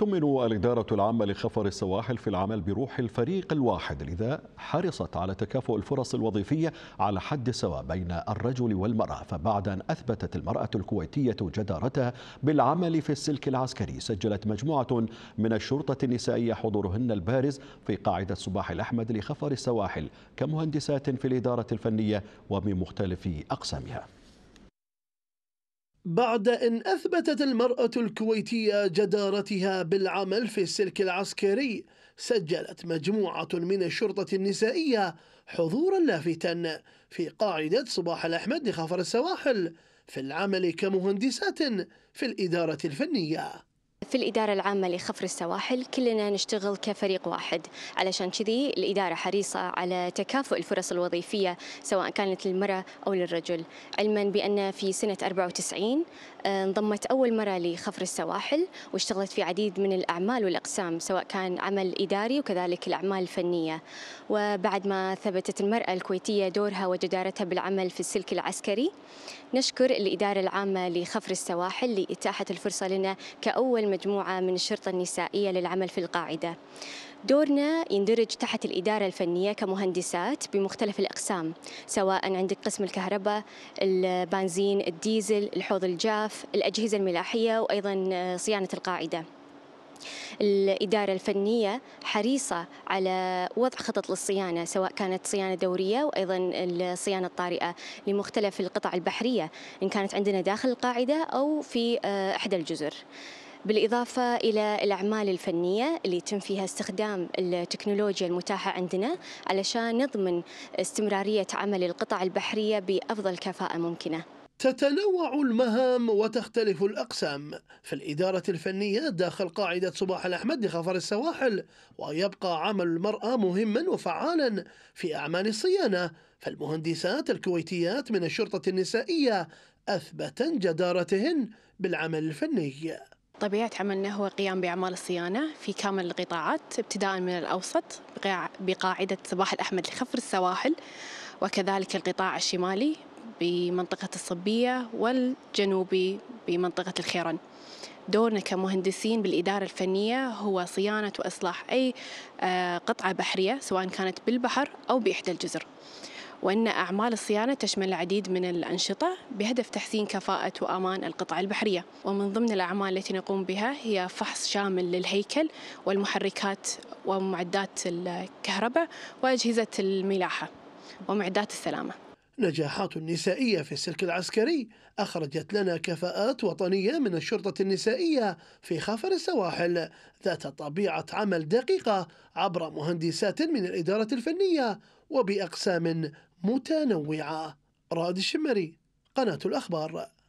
تؤمن الإدارة العامة لخفر السواحل في العمل بروح الفريق الواحد لذا حرصت على تكافؤ الفرص الوظيفية على حد سواء بين الرجل والمرأة فبعد أن أثبتت المرأة الكويتية جدارتها بالعمل في السلك العسكري سجلت مجموعة من الشرطة النسائية حضورهن البارز في قاعدة صباح الأحمد لخفر السواحل كمهندسات في الإدارة الفنية ومن مختلف أقسامها بعد أن أثبتت المرأة الكويتية جدارتها بالعمل في السلك العسكري سجلت مجموعة من الشرطة النسائية حضورا لافتا في قاعدة صباح الأحمد خفر السواحل في العمل كمهندسات في الإدارة الفنية في الإدارة العامة لخفر السواحل كلنا نشتغل كفريق واحد علشان كذي الإدارة حريصة على تكافؤ الفرص الوظيفية سواء كانت للمرأة أو للرجل علما بأن في سنة 94 آه، انضمت أول مرة لخفر السواحل واشتغلت في عديد من الأعمال والأقسام سواء كان عمل إداري وكذلك الأعمال الفنية وبعد ما ثبتت المرأة الكويتية دورها وجدارتها بالعمل في السلك العسكري نشكر الإدارة العامة لخفر السواحل لإتاحة الفرصة لنا كأول مجموعة من الشرطة النسائية للعمل في القاعدة دورنا يندرج تحت الإدارة الفنية كمهندسات بمختلف الأقسام سواء عندك قسم الكهرباء البنزين الديزل الحوض الجاف الأجهزة الملاحية وأيضا صيانة القاعدة الإدارة الفنية حريصة على وضع خطط للصيانة سواء كانت صيانة دورية وأيضا الصيانة الطارئة لمختلف القطع البحرية إن كانت عندنا داخل القاعدة أو في آه، إحدى الجزر بالإضافة إلى الأعمال الفنية اللي يتم فيها استخدام التكنولوجيا المتاحة عندنا علشان نضمن استمرارية عمل القطع البحرية بأفضل كفاءة ممكنة تتنوع المهام وتختلف الأقسام في الإدارة الفنية داخل قاعدة صباح الأحمد لخفر السواحل ويبقى عمل المرأة مهما وفعالا في أعمال الصيانة فالمهندسات الكويتيات من الشرطة النسائية أثبتن جدارتهن بالعمل الفني طبيعة عملنا هو القيام بأعمال الصيانة في كامل القطاعات ابتداء من الأوسط بقاعدة صباح الأحمد لخفر السواحل وكذلك القطاع الشمالي بمنطقة الصبية والجنوبي بمنطقة الخيرن دورنا كمهندسين بالإدارة الفنية هو صيانة وإصلاح أي آه، قطعة بحرية سواء كانت بالبحر أو بإحدى الجزر وأن أعمال الصيانة تشمل العديد من الأنشطة بهدف تحسين كفاءة وأمان القطع البحرية ومن ضمن الأعمال التي نقوم بها هي فحص شامل للهيكل والمحركات ومعدات الكهرباء وأجهزة الملاحة ومعدات السلامة نجاحات نسائية في السلك العسكري أخرجت لنا كفاءات وطنية من الشرطة النسائية في خفر السواحل ذات طبيعة عمل دقيقة عبر مهندسات من الإدارة الفنية وبأقسام متنوعة راد الشمري قناة الأخبار